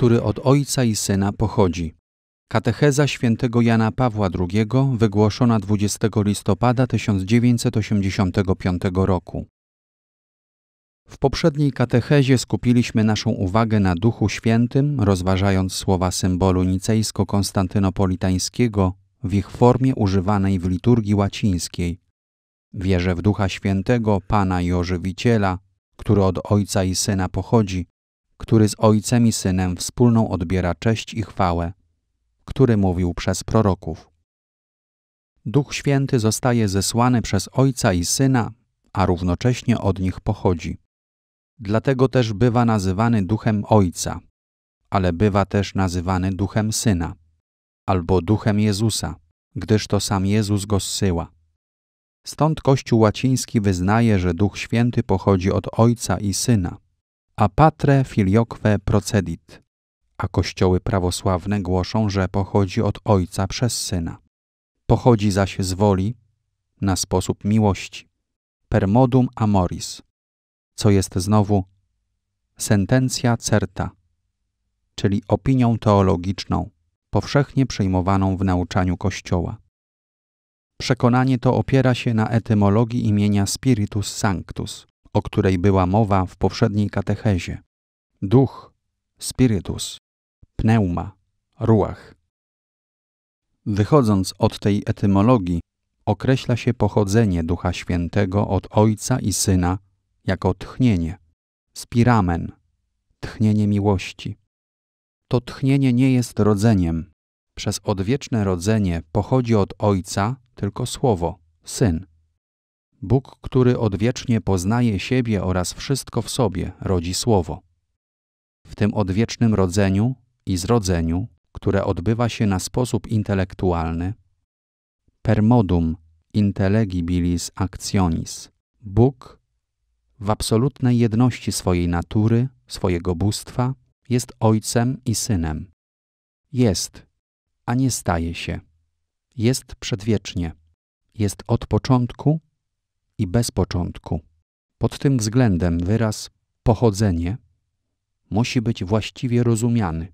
który od Ojca i Syna pochodzi. Katecheza świętego Jana Pawła II wygłoszona 20 listopada 1985 roku. W poprzedniej katechezie skupiliśmy naszą uwagę na Duchu Świętym, rozważając słowa symbolu nicejsko-konstantynopolitańskiego w ich formie używanej w liturgii łacińskiej. Wierzę w Ducha Świętego, Pana i Ożywiciela, który od Ojca i Syna pochodzi, który z Ojcem i Synem wspólną odbiera cześć i chwałę, który mówił przez proroków. Duch Święty zostaje zesłany przez Ojca i Syna, a równocześnie od nich pochodzi. Dlatego też bywa nazywany Duchem Ojca, ale bywa też nazywany Duchem Syna albo Duchem Jezusa, gdyż to sam Jezus go zsyła. Stąd Kościół łaciński wyznaje, że Duch Święty pochodzi od Ojca i Syna a patre filioque procedit, a kościoły prawosławne głoszą, że pochodzi od Ojca przez Syna. Pochodzi zaś z woli na sposób miłości, per modum amoris, co jest znowu sentencja certa, czyli opinią teologiczną, powszechnie przyjmowaną w nauczaniu Kościoła. Przekonanie to opiera się na etymologii imienia Spiritus Sanctus, o której była mowa w poprzedniej katechezie. Duch, spiritus, pneuma, ruach. Wychodząc od tej etymologii, określa się pochodzenie Ducha Świętego od Ojca i Syna jako tchnienie, spiramen, tchnienie miłości. To tchnienie nie jest rodzeniem. Przez odwieczne rodzenie pochodzi od Ojca tylko słowo, Syn. Bóg, który odwiecznie poznaje siebie oraz wszystko w sobie, rodzi Słowo. W tym odwiecznym rodzeniu i zrodzeniu, które odbywa się na sposób intelektualny, per modum intellegibilis actionis, Bóg w absolutnej jedności swojej natury, swojego bóstwa, jest Ojcem i Synem. Jest, a nie staje się. Jest przedwiecznie. Jest od początku i bez początku. Pod tym względem wyraz pochodzenie musi być właściwie rozumiany,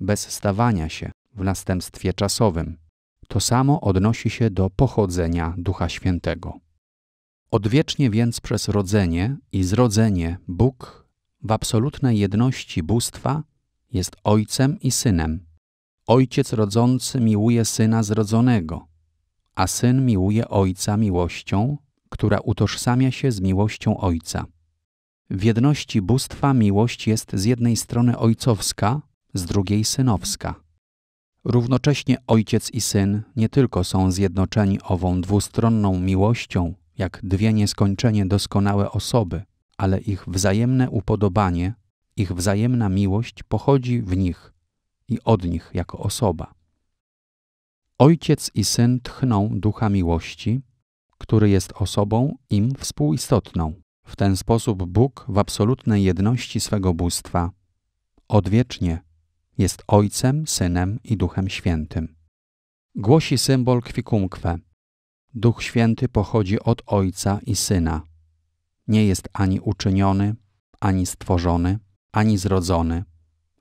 bez stawania się w następstwie czasowym. To samo odnosi się do pochodzenia Ducha Świętego. Odwiecznie więc przez rodzenie i zrodzenie Bóg w absolutnej jedności bóstwa jest Ojcem i Synem. Ojciec rodzący miłuje Syna zrodzonego – a syn miłuje ojca miłością, która utożsamia się z miłością ojca. W jedności bóstwa miłość jest z jednej strony ojcowska, z drugiej synowska. Równocześnie ojciec i syn nie tylko są zjednoczeni ową dwustronną miłością, jak dwie nieskończenie doskonałe osoby, ale ich wzajemne upodobanie, ich wzajemna miłość pochodzi w nich i od nich jako osoba. Ojciec i syn tchną ducha miłości, który jest osobą im współistotną. W ten sposób Bóg w absolutnej jedności swego bóstwa odwiecznie jest Ojcem, Synem i Duchem Świętym. Głosi symbol kwikumkwe. Duch Święty pochodzi od Ojca i Syna. Nie jest ani uczyniony, ani stworzony, ani zrodzony,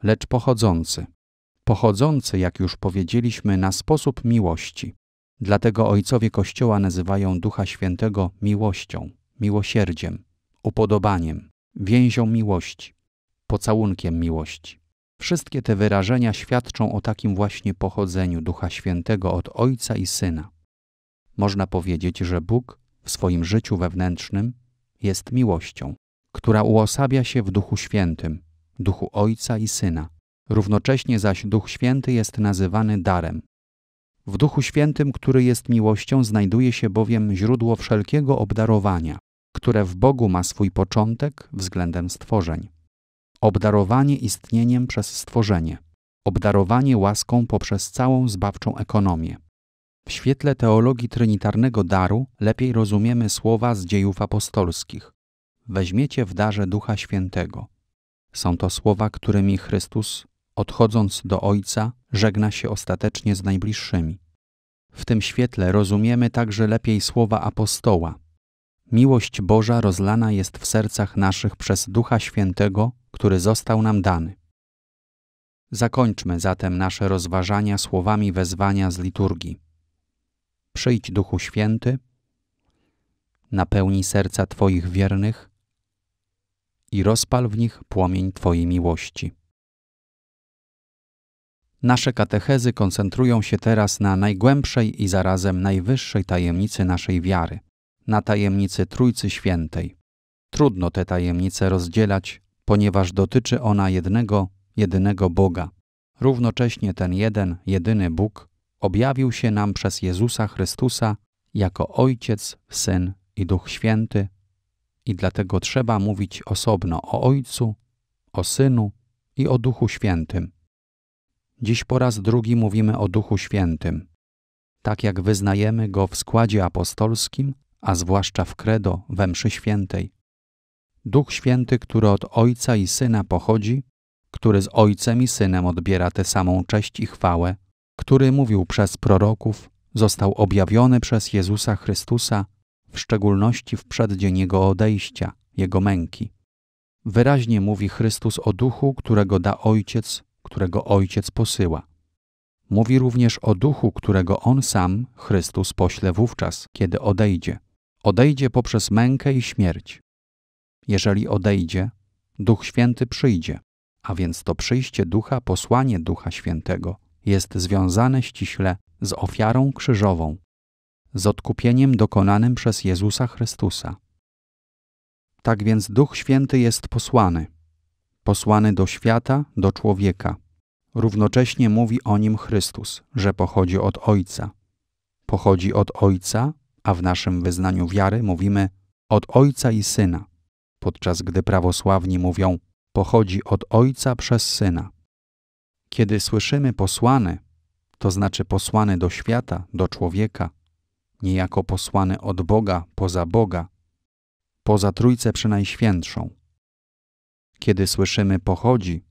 lecz pochodzący pochodzący, jak już powiedzieliśmy, na sposób miłości. Dlatego ojcowie Kościoła nazywają Ducha Świętego miłością, miłosierdziem, upodobaniem, więzią miłości, pocałunkiem miłości. Wszystkie te wyrażenia świadczą o takim właśnie pochodzeniu Ducha Świętego od Ojca i Syna. Można powiedzieć, że Bóg w swoim życiu wewnętrznym jest miłością, która uosabia się w Duchu Świętym, Duchu Ojca i Syna, Równocześnie zaś Duch Święty jest nazywany darem. W Duchu Świętym, który jest miłością, znajduje się bowiem źródło wszelkiego obdarowania, które w Bogu ma swój początek względem stworzeń. Obdarowanie istnieniem przez stworzenie, obdarowanie łaską poprzez całą zbawczą ekonomię. W świetle teologii trinitarnego daru lepiej rozumiemy słowa z dziejów apostolskich. Weźmiecie w darze Ducha Świętego. Są to słowa, którymi Chrystus odchodząc do Ojca, żegna się ostatecznie z najbliższymi. W tym świetle rozumiemy także lepiej słowa apostoła. Miłość Boża rozlana jest w sercach naszych przez Ducha Świętego, który został nam dany. Zakończmy zatem nasze rozważania słowami wezwania z liturgii. Przyjdź Duchu Święty, napełnij serca Twoich wiernych i rozpal w nich płomień Twojej miłości. Nasze katechezy koncentrują się teraz na najgłębszej i zarazem najwyższej tajemnicy naszej wiary na tajemnicy Trójcy Świętej. Trudno tę tajemnicę rozdzielać, ponieważ dotyczy ona jednego, jedynego Boga. Równocześnie ten jeden, jedyny Bóg objawił się nam przez Jezusa Chrystusa jako Ojciec, Syn i Duch Święty, i dlatego trzeba mówić osobno o Ojcu, o Synu i o Duchu Świętym. Dziś po raz drugi mówimy o Duchu Świętym. Tak jak wyznajemy go w składzie apostolskim, a zwłaszcza w Kredo we Mszy Świętej. Duch Święty, który od Ojca i Syna pochodzi, który z Ojcem i Synem odbiera tę samą cześć i chwałę, który mówił przez proroków, został objawiony przez Jezusa Chrystusa, w szczególności w przeddzień Jego odejścia, Jego męki. Wyraźnie mówi Chrystus o duchu, którego da Ojciec którego Ojciec posyła. Mówi również o duchu, którego On sam, Chrystus, pośle wówczas, kiedy odejdzie. Odejdzie poprzez mękę i śmierć. Jeżeli odejdzie, Duch Święty przyjdzie, a więc to przyjście Ducha, posłanie Ducha Świętego jest związane ściśle z ofiarą krzyżową, z odkupieniem dokonanym przez Jezusa Chrystusa. Tak więc Duch Święty jest posłany posłany do świata, do człowieka. Równocześnie mówi o nim Chrystus, że pochodzi od Ojca. Pochodzi od Ojca, a w naszym wyznaniu wiary mówimy od Ojca i Syna, podczas gdy prawosławni mówią pochodzi od Ojca przez Syna. Kiedy słyszymy posłany, to znaczy posłany do świata, do człowieka, niejako posłany od Boga poza Boga, poza trójce przynajświętszą. Kiedy słyszymy pochodzi,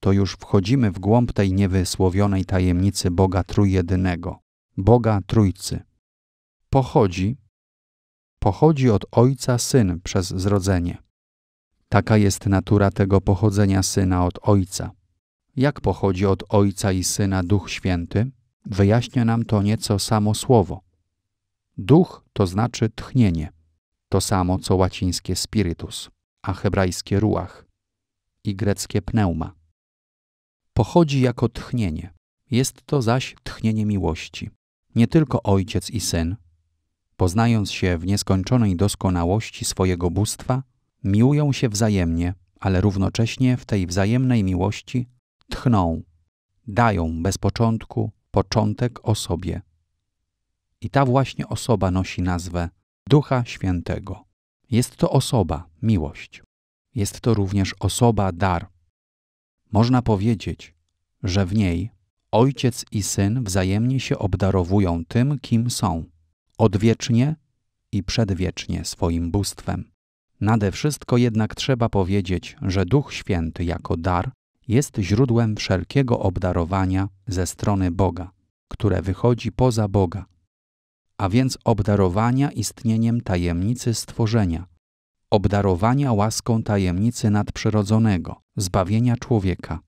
to już wchodzimy w głąb tej niewysłowionej tajemnicy Boga Trójjedynego, Boga Trójcy. Pochodzi, pochodzi od Ojca Syn przez zrodzenie. Taka jest natura tego pochodzenia Syna od Ojca. Jak pochodzi od Ojca i Syna Duch Święty, wyjaśnia nam to nieco samo słowo. Duch to znaczy tchnienie, to samo co łacińskie spiritus, a hebrajskie ruach i greckie pneuma. Pochodzi jako tchnienie. Jest to zaś tchnienie miłości. Nie tylko ojciec i syn, poznając się w nieskończonej doskonałości swojego bóstwa, miłują się wzajemnie, ale równocześnie w tej wzajemnej miłości tchną, dają bez początku początek osobie. I ta właśnie osoba nosi nazwę Ducha Świętego. Jest to osoba, miłość. Jest to również osoba dar. Można powiedzieć, że w niej ojciec i syn wzajemnie się obdarowują tym, kim są, odwiecznie i przedwiecznie swoim bóstwem. Nade wszystko jednak trzeba powiedzieć, że Duch Święty jako dar jest źródłem wszelkiego obdarowania ze strony Boga, które wychodzi poza Boga, a więc obdarowania istnieniem tajemnicy stworzenia, obdarowania łaską tajemnicy nadprzyrodzonego, zbawienia człowieka.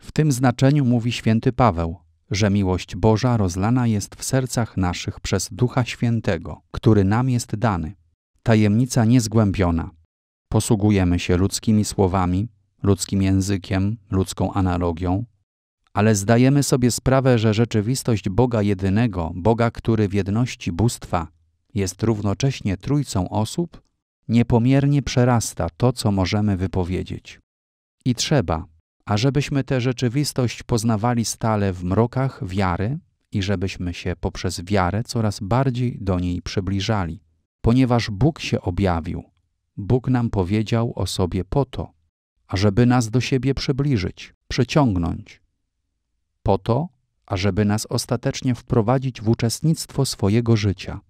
W tym znaczeniu mówi święty Paweł, że miłość Boża rozlana jest w sercach naszych przez Ducha Świętego, który nam jest dany. Tajemnica niezgłębiona. Posługujemy się ludzkimi słowami, ludzkim językiem, ludzką analogią, ale zdajemy sobie sprawę, że rzeczywistość Boga jedynego, Boga, który w jedności bóstwa jest równocześnie trójcą osób, niepomiernie przerasta to, co możemy wypowiedzieć. I trzeba, ażebyśmy tę rzeczywistość poznawali stale w mrokach wiary i żebyśmy się poprzez wiarę coraz bardziej do niej przybliżali, ponieważ Bóg się objawił. Bóg nam powiedział o sobie po to, ażeby nas do siebie przybliżyć, przyciągnąć. Po to, ażeby nas ostatecznie wprowadzić w uczestnictwo swojego życia –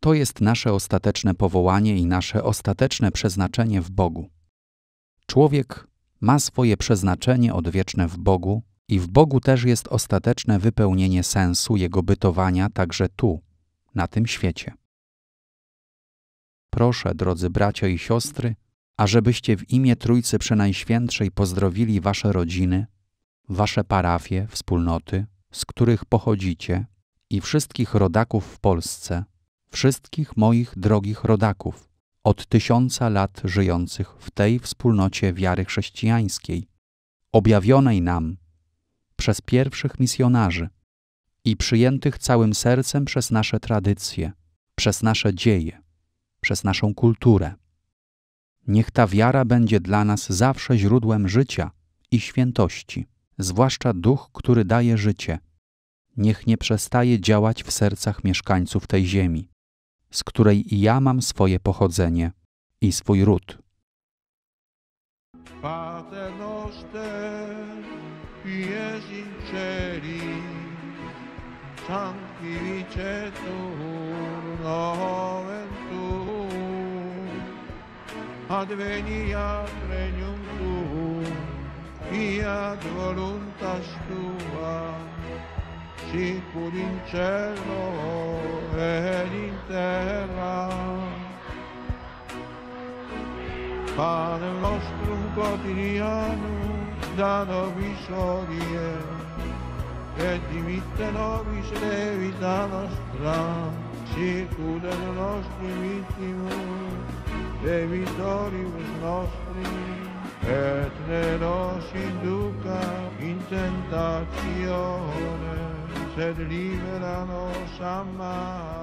to jest nasze ostateczne powołanie i nasze ostateczne przeznaczenie w Bogu. Człowiek ma swoje przeznaczenie odwieczne w Bogu i w Bogu też jest ostateczne wypełnienie sensu jego bytowania także tu, na tym świecie. Proszę, drodzy bracia i siostry, ażebyście w imię Trójcy Przenajświętszej pozdrowili wasze rodziny, wasze parafie, wspólnoty, z których pochodzicie i wszystkich rodaków w Polsce, wszystkich moich drogich rodaków, od tysiąca lat żyjących w tej wspólnocie wiary chrześcijańskiej, objawionej nam przez pierwszych misjonarzy i przyjętych całym sercem przez nasze tradycje, przez nasze dzieje, przez naszą kulturę. Niech ta wiara będzie dla nas zawsze źródłem życia i świętości, zwłaszcza duch, który daje życie. Niech nie przestaje działać w sercach mieszkańców tej ziemi z której ja mam swoje pochodzenie i swój ród. adveniat regnum tuum, fiat voluntas tua, discepoli in cielo ed in terra. Padre nostro quotidiano, da nobis odie, e dimitte nobis vita nostra, circuda i nostri vittime, e vittoribus nostri, et ne nos induca in tentazione, Ted Liverano Shamma.